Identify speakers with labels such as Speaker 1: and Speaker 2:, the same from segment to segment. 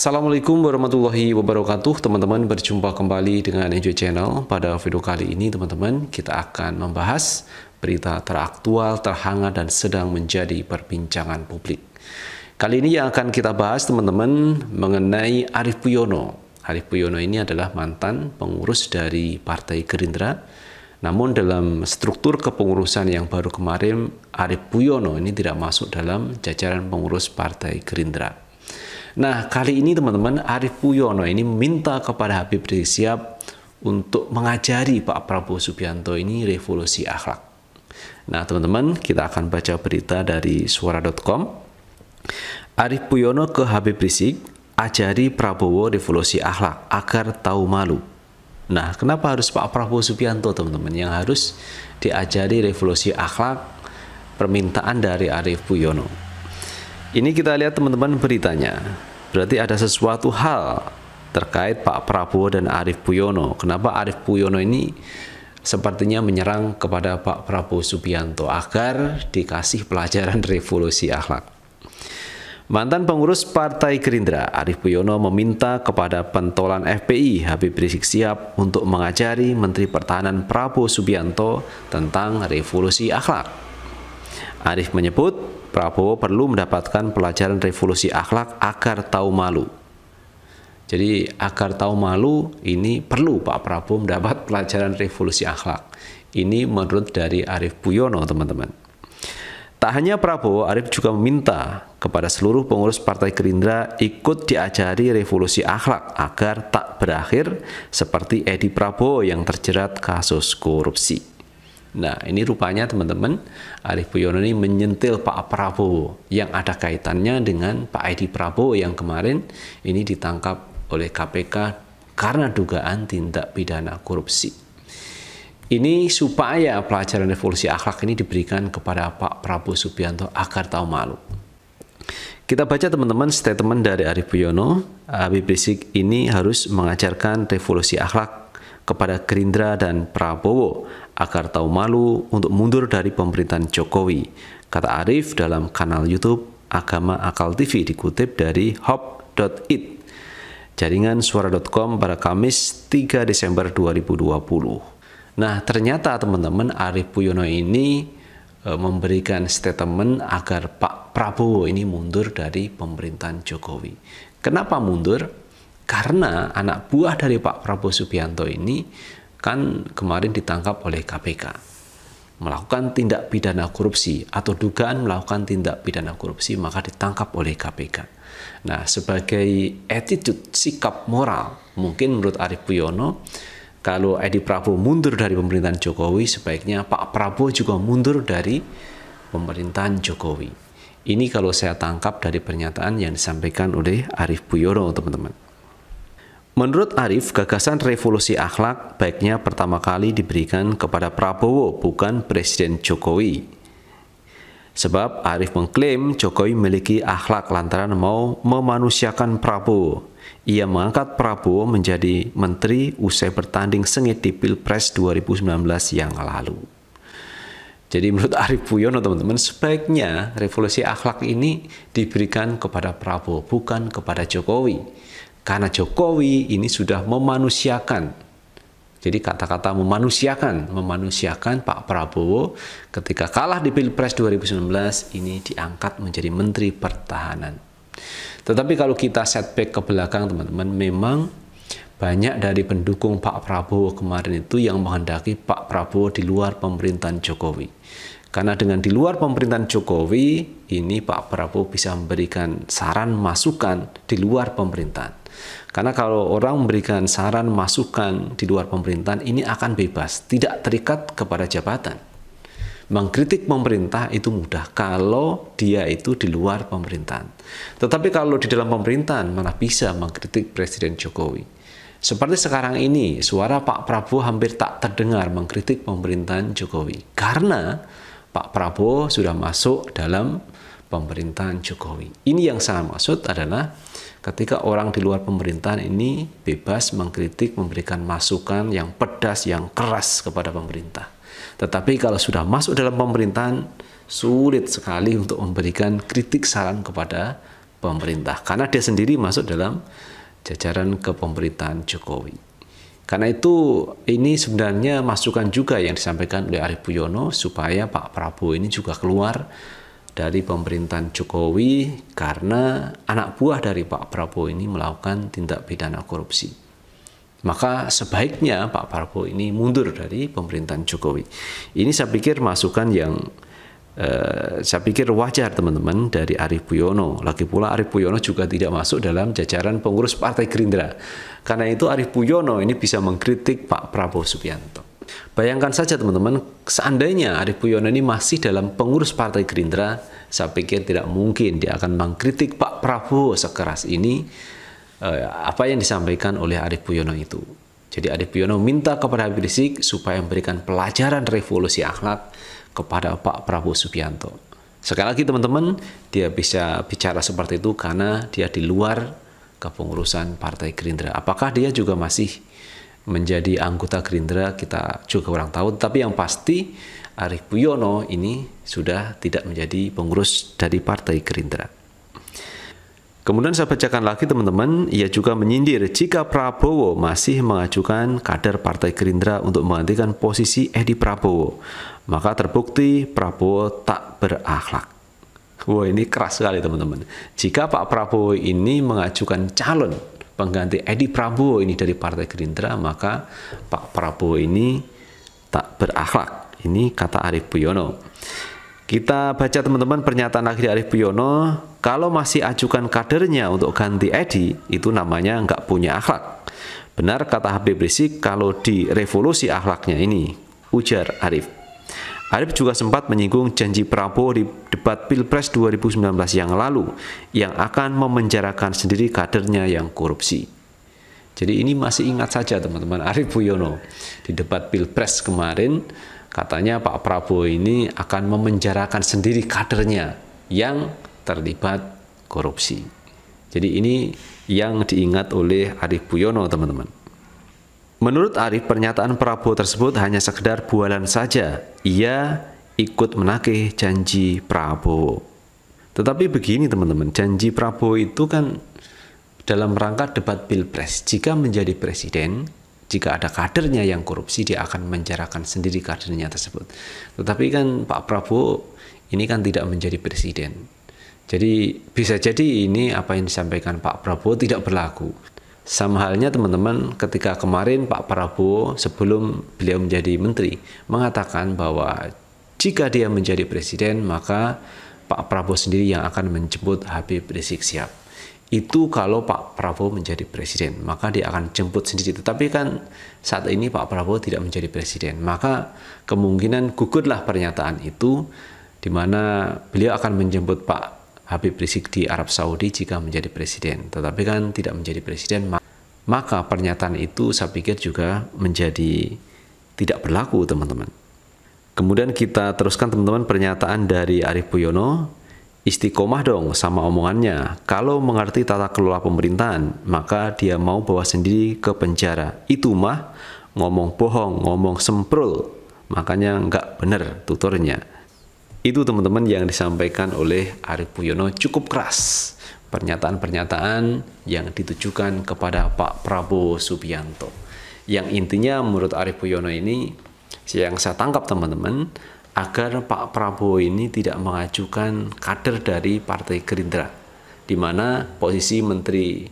Speaker 1: Assalamualaikum warahmatullahi wabarakatuh teman-teman berjumpa kembali dengan Enjoy Channel pada video kali ini teman-teman kita akan membahas berita teraktual terhangat dan sedang menjadi perbincangan publik kali ini yang akan kita bahas teman-teman mengenai Arif Puyono Arif Puyono ini adalah mantan pengurus dari Partai Gerindra namun dalam struktur kepengurusan yang baru kemarin Arif Puyono ini tidak masuk dalam jajaran pengurus Partai Gerindra Nah, kali ini teman-teman Arif Puyono ini minta kepada Habib Rizik Sihab untuk mengajari Pak Prabowo Subianto ini revolusi akhlak. Nah, teman-teman, kita akan baca berita dari suara.com. Arif Puyono ke Habib Rizik, ajari Prabowo revolusi akhlak agar tahu malu. Nah, kenapa harus Pak Prabowo Subianto, teman-teman, yang harus diajari revolusi akhlak permintaan dari Arif Puyono. Ini kita lihat teman-teman beritanya. Berarti ada sesuatu hal terkait Pak Prabowo dan Arief Puyono. Kenapa Arief Puyono ini sepertinya menyerang kepada Pak Prabowo Subianto agar dikasih pelajaran revolusi akhlak. Mantan pengurus Partai Gerindra Arief Puyono meminta kepada pentolan FPI Habib Rizik Sihab untuk mengajari Menteri Pertahanan Prabowo Subianto tentang revolusi akhlak. Arief menyebut Prabowo perlu mendapatkan pelajaran revolusi akhlak agar tahu malu. Jadi agar tahu malu ini perlu Pak Prabowo mendapat pelajaran revolusi akhlak. Ini menurut dari Arief Puyono teman-teman. Tak hanya Prabowo, Arief juga meminta kepada seluruh pengurus Partai Gerindra ikut diajari revolusi akhlak agar tak berakhir seperti Edi Prabowo yang terjerat kasus korupsi. Nah, ini rupanya teman-teman, Arif Puyono ini menyentil Pak Prabowo yang ada kaitannya dengan Pak Edi Prabowo yang kemarin ini ditangkap oleh KPK karena dugaan tindak pidana korupsi. Ini supaya pelajaran revolusi akhlak ini diberikan kepada Pak Prabowo Subianto agar tahu malu. Kita baca teman-teman statement dari Arif Puyono, Habib Rizik ini harus mengajarkan revolusi akhlak kepada Gerindra dan Prabowo agar tahu malu untuk mundur dari pemerintahan Jokowi, kata Arif dalam kanal YouTube Agama Akal TV dikutip dari hop.it jaringan suara.com pada Kamis 3 Desember 2020. Nah, ternyata teman-teman Arif Puyono ini eh, memberikan statement agar Pak Prabowo ini mundur dari pemerintahan Jokowi. Kenapa mundur? Karena anak buah dari Pak Prabowo Subianto ini kan kemarin ditangkap oleh KPK melakukan tindak pidana korupsi atau dugaan melakukan tindak pidana korupsi maka ditangkap oleh KPK. Nah, sebagai attitude sikap moral, mungkin menurut Arief Puyono kalau Edi Prabowo mundur dari pemerintahan Jokowi, sebaiknya Pak Prabowo juga mundur dari pemerintahan Jokowi. Ini kalau saya tangkap dari pernyataan yang disampaikan oleh Arief Puyono, teman-teman. Menurut Arif, gagasan revolusi akhlak baiknya pertama kali diberikan kepada Prabowo, bukan Presiden Jokowi. Sebab Arif mengklaim Jokowi memiliki akhlak lantaran mau memanusiakan Prabowo. Ia mengangkat Prabowo menjadi menteri usai bertanding sengit di Pilpres 2019 yang lalu. Jadi menurut Arif Puyono teman-teman, sebaiknya revolusi akhlak ini diberikan kepada Prabowo, bukan kepada Jokowi. Karena Jokowi ini sudah memanusiakan jadi kata-kata memanusiakan, memanusiakan Pak Prabowo ketika kalah di Pilpres 2019 ini diangkat menjadi Menteri Pertahanan. Tetapi kalau kita setback ke belakang teman-teman, memang banyak dari pendukung Pak Prabowo kemarin itu yang menghendaki Pak Prabowo di luar pemerintahan Jokowi. Karena dengan di luar pemerintahan Jokowi, ini Pak Prabowo bisa memberikan saran masukan di luar pemerintahan. Karena kalau orang memberikan saran masukan di luar pemerintahan, ini akan bebas, tidak terikat kepada jabatan. Mengkritik pemerintah itu mudah kalau dia itu di luar pemerintahan. Tetapi kalau di dalam pemerintahan, mana bisa mengkritik Presiden Jokowi. Seperti sekarang ini, suara Pak Prabowo hampir tak terdengar mengkritik pemerintahan Jokowi. Karena Pak Prabowo sudah masuk dalam pemerintahan Jokowi. Ini yang saya maksud adalah ketika orang di luar pemerintahan ini bebas mengkritik, memberikan masukan yang pedas, yang keras kepada pemerintah. Tetapi kalau sudah masuk dalam pemerintahan, sulit sekali untuk memberikan kritik saran kepada pemerintah karena dia sendiri masuk dalam jajaran kepemerintahan Jokowi. Karena itu ini sebenarnya masukan juga yang disampaikan oleh Arief Puyono supaya Pak Prabowo ini juga keluar dari pemerintahan Jokowi karena anak buah dari Pak Prabowo ini melakukan tindak pidana korupsi. Maka sebaiknya Pak Prabowo ini mundur dari pemerintahan Jokowi. Ini saya pikir masukan yang Eh, saya pikir wajar teman-teman dari Arief Puyono. Lagi pula Arief Puyono juga tidak masuk dalam jajaran pengurus Partai Gerindra. Karena itu Arief Puyono ini bisa mengkritik Pak Prabowo Subianto. Bayangkan saja teman-teman, seandainya Arief Puyono ini masih dalam pengurus Partai Gerindra, saya pikir tidak mungkin dia akan mengkritik Pak Prabowo sekeras ini eh, apa yang disampaikan oleh Arief Puyono itu. Jadi Adi Yono minta kepada Habib Rizik supaya memberikan pelajaran revolusi akhlak kepada Pak Prabowo Subianto. Sekali lagi teman-teman, dia bisa bicara seperti itu karena dia di luar kepengurusan Partai Gerindra. Apakah dia juga masih menjadi anggota Gerindra kita juga kurang tahu. Tapi yang pasti Arief Puyono ini sudah tidak menjadi pengurus dari Partai Gerindra. Kemudian saya bacakan lagi teman-teman, ia juga menyindir jika Prabowo masih mengajukan kader Partai Gerindra untuk menggantikan posisi Edi Prabowo, maka terbukti Prabowo tak berakhlak. Wah ini keras sekali teman-teman. Jika Pak Prabowo ini mengajukan calon pengganti Edi Prabowo ini dari Partai Gerindra, maka Pak Prabowo ini tak berakhlak. Ini kata Arif Puyono. Kita baca teman-teman pernyataan lagi dari Arif Puyono, kalau masih ajukan kadernya untuk ganti Edi, itu namanya nggak punya akhlak. Benar kata Habib Rizik kalau di revolusi akhlaknya ini, ujar Arif. Arif juga sempat menyinggung janji Prabowo di debat Pilpres 2019 yang lalu yang akan memenjarakan sendiri kadernya yang korupsi. Jadi ini masih ingat saja teman-teman Arif Puyono di debat Pilpres kemarin Katanya Pak Prabowo ini akan memenjarakan sendiri kadernya yang terlibat korupsi. Jadi ini yang diingat oleh Arif Buyono teman-teman. Menurut Arif, pernyataan Prabowo tersebut hanya sekedar bualan saja. Ia ikut menagih janji Prabowo. Tetapi begini teman-teman, janji Prabowo itu kan dalam rangka debat Pilpres. Jika menjadi presiden, jika ada kadernya yang korupsi dia akan menjarakan sendiri kadernya tersebut tetapi kan Pak Prabowo ini kan tidak menjadi presiden jadi bisa jadi ini apa yang disampaikan Pak Prabowo tidak berlaku. Sama halnya teman-teman ketika kemarin Pak Prabowo sebelum beliau menjadi menteri mengatakan bahwa jika dia menjadi presiden maka Pak Prabowo sendiri yang akan menjemput Habib Rizik Sihab itu kalau Pak Prabowo menjadi presiden, maka dia akan jemput sendiri. Tetapi kan saat ini Pak Prabowo tidak menjadi presiden, maka kemungkinan gugurlah pernyataan itu, di mana beliau akan menjemput Pak Habib Rizik di Arab Saudi jika menjadi presiden. Tetapi kan tidak menjadi presiden, maka pernyataan itu saya pikir juga menjadi tidak berlaku, teman-teman. Kemudian kita teruskan teman-teman pernyataan dari Arief Puyono Istiqomah dong sama omongannya. Kalau mengerti tata kelola pemerintahan, maka dia mau bawa sendiri ke penjara. Itu mah ngomong bohong, ngomong semprul. Makanya nggak bener tuturnya. Itu teman-teman yang disampaikan oleh Arief Puyono cukup keras. Pernyataan-pernyataan yang ditujukan kepada Pak Prabowo Subianto. Yang intinya menurut Arief Puyono ini, yang saya tangkap teman-teman, agar Pak Prabowo ini tidak mengajukan kader dari Partai Gerindra, di mana posisi Menteri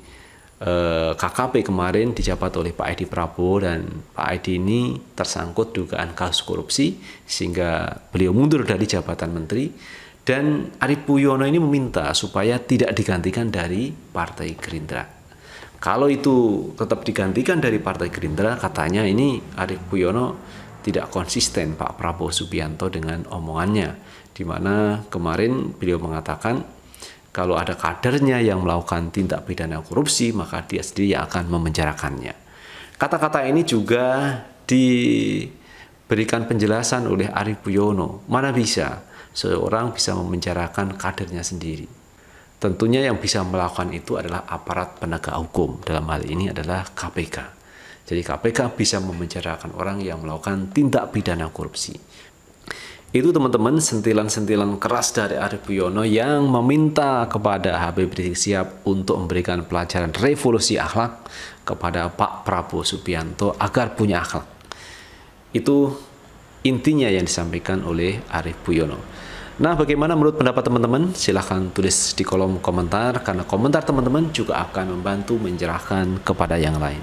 Speaker 1: eh, KKP kemarin dijabat oleh Pak Edi Prabowo dan Pak Edi ini tersangkut dugaan kasus korupsi sehingga beliau mundur dari jabatan menteri dan Arif Puyono ini meminta supaya tidak digantikan dari Partai Gerindra. Kalau itu tetap digantikan dari Partai Gerindra, katanya ini Arif Puyono tidak konsisten Pak Prabowo Subianto dengan omongannya di mana kemarin beliau mengatakan kalau ada kadernya yang melakukan tindak pidana korupsi maka dia sendiri akan memenjarakannya. Kata-kata ini juga diberikan penjelasan oleh Ari Puyono. Mana bisa seorang bisa memenjarakan kadernya sendiri? Tentunya yang bisa melakukan itu adalah aparat penegak hukum. Dalam hal ini adalah KPK. Jadi KPK bisa memenjarakan orang yang melakukan tindak pidana korupsi. Itu teman-teman sentilan-sentilan keras dari Arif Puyono yang meminta kepada Habib Rizik Sihab untuk memberikan pelajaran revolusi akhlak kepada Pak Prabowo Subianto agar punya akhlak. Itu intinya yang disampaikan oleh Arif Puyono. Nah, bagaimana menurut pendapat teman-teman? Silahkan tulis di kolom komentar, karena komentar teman-teman juga akan membantu menjerahkan kepada yang lain.